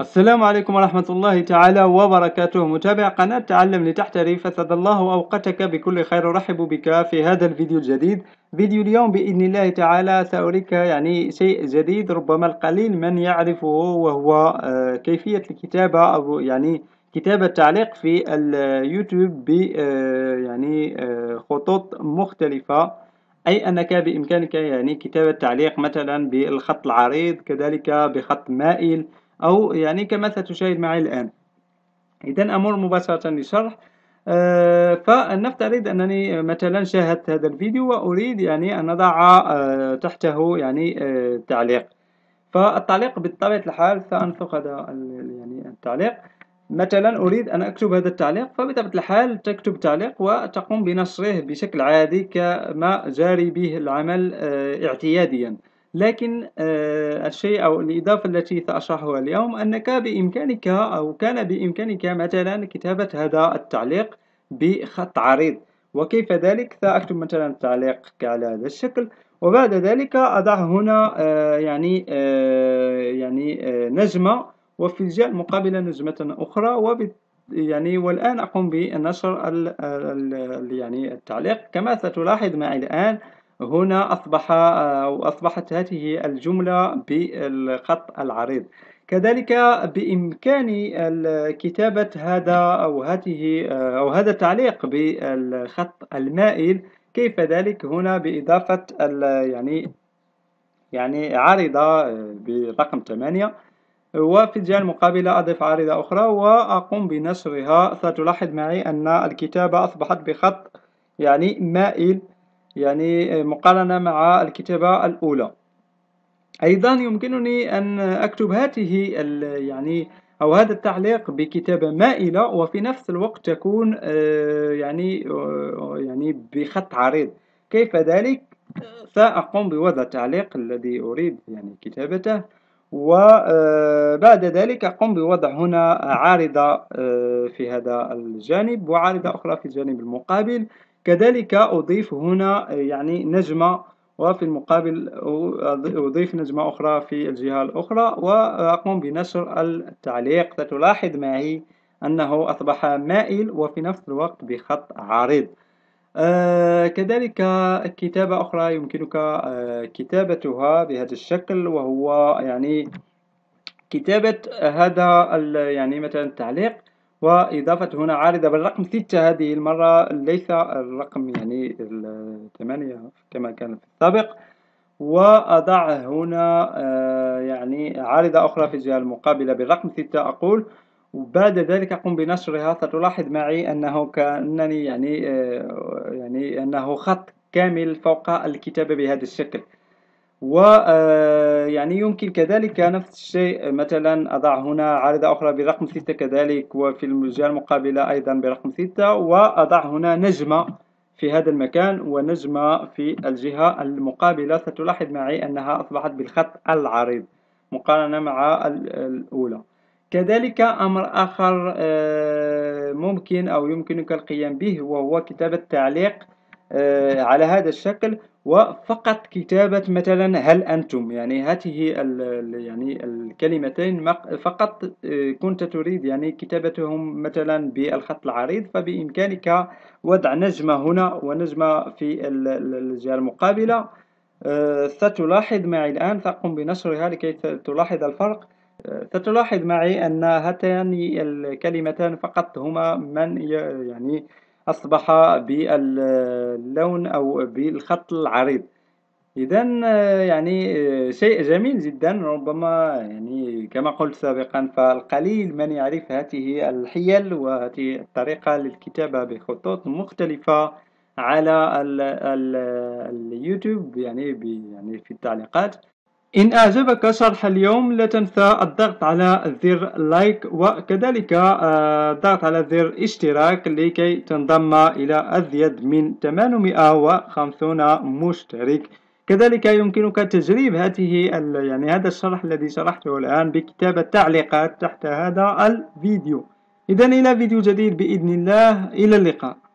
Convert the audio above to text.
السلام عليكم ورحمة الله تعالى وبركاته متابع قناة تعلم لتحترف فسد الله أوقتك بكل خير أرحب بك في هذا الفيديو الجديد فيديو اليوم بإذن الله تعالى سأريك يعني شيء جديد ربما القليل من يعرفه وهو آه، كيفية الكتابة أو يعني كتابة تعليق في اليوتيوب ب آه، يعني آه، خطوط مختلفة أي أنك بإمكانك يعني كتابة تعليق مثلا بالخط العريض كذلك بخط مائل أو يعني كما ستشاهد معي الآن إذا أمر مباشرة لشرح آه فلنفترض أنني مثلا شاهدت هذا الفيديو وأريد يعني أن أضع آه تحته يعني آه تعليق فالتعليق بطبيعة الحال سأنسخ هذا يعني التعليق مثلا أريد أن أكتب هذا التعليق فبطبيعة الحال تكتب تعليق وتقوم بنشره بشكل عادي كما جاري به العمل آه، اعتياديا لكن آه، الشيء أو الإضافة التي سأشرحها اليوم أنك بإمكانك أو كان بإمكانك مثلا كتابة هذا التعليق بخط عريض وكيف ذلك سأكتب مثلا التعليق على هذا الشكل وبعد ذلك أضع هنا آه يعني آه يعني آه نجمة وفي الجهة المقابلة نجمة أخرى وب يعني والآن أقوم بنشر ال يعني التعليق كما ستلاحظ معي الآن هنا أصبح أو آه، أصبحت هذه الجملة بالخط العريض كذلك بإمكاني كتابة هذا أو هذه آه، أو هذا التعليق بالخط المائل كيف ذلك هنا بإضافة يعني يعني عارضة آه، برقم 8 وفي الجهة المقابلة أضف عارضة أخرى وأقوم بنشرها ستلاحظ معي أن الكتابة أصبحت بخط يعني مائل يعني آه، مقارنة مع الكتابة الأولى أيضا يمكنني أن أكتب هاته يعني أو هذا التعليق بكتابة مائلة وفي نفس الوقت تكون آه، يعني آه، يعني بخط عريض كيف ذلك؟ سأقوم بوضع التعليق الذي أريد يعني كتابته وبعد ذلك أقوم بوضع هنا عارضة في هذا الجانب وعارضة أخرى في الجانب المقابل كذلك أضيف هنا آه، يعني نجمة وفي المقابل أضيف نجمة أخرى في الجهة الأخرى وأقوم بنشر التعليق ستلاحظ معي أنه أصبح مائل وفي نفس الوقت بخط عريض آه كذلك كتابة أخرى يمكنك آه كتابتها بهذا الشكل وهو يعني كتابة هذا يعني مثلا التعليق وإضافة هنا عارضة بالرقم ستة هذه المرة ليس الرقم يعني الثمانية كما كان في السابق وأضع هنا آه، يعني عارضة أخرى في الجهة المقابلة بالرقم ستة أقول وبعد ذلك أقوم بنشرها ستلاحظ معي أنه كأنني يعني آه، يعني أنه خط كامل فوق الكتابة بهذا الشكل و آه، يعني يمكن كذلك نفس الشيء مثلا أضع هنا عارضة أخرى برقم ستة كذلك وفي الجهة المقابلة أيضا برقم ستة وأضع هنا نجمة في هذا المكان ونجمة في الجهة المقابلة ستلاحظ معي أنها أصبحت بالخط العريض مقارنة مع الأولى كذلك أمر آخر آه، ممكن أو يمكنك القيام به وهو كتابة تعليق آه، على هذا الشكل وفقط كتابة مثلا هل أنتم يعني هذه يعني الكلمتين فقط آه، كنت تريد يعني كتابتهم مثلا بالخط العريض فبإمكانك وضع نجمة هنا ونجمة في الجهة المقابلة آه، ستلاحظ معي الآن سأقوم بنشرها لكي تلاحظ الفرق ستلاحظ معي أن هاتان الكلمتان فقط هما من يعني أصبح باللون أو بالخط العريض إذا آه، يعني آه، شيء جميل جدا ربما يعني كما قلت سابقا فالقليل من يعرف هذه الحيل وهذه الطريقة للكتابة بخطوط مختلفة على ال اليوتيوب يعني يعني في التعليقات إن أعجبك شرح اليوم لا تنسى الضغط على زر لايك وكذلك الضغط آه، على زر اشتراك لكي تنضم إلى أزيد من 850 مشترك كذلك يمكنك تجريب هذه يعني هذا الشرح الذي شرحته الآن بكتابة تعليقات تحت هذا الفيديو إذا إلى فيديو جديد بإذن الله إلى اللقاء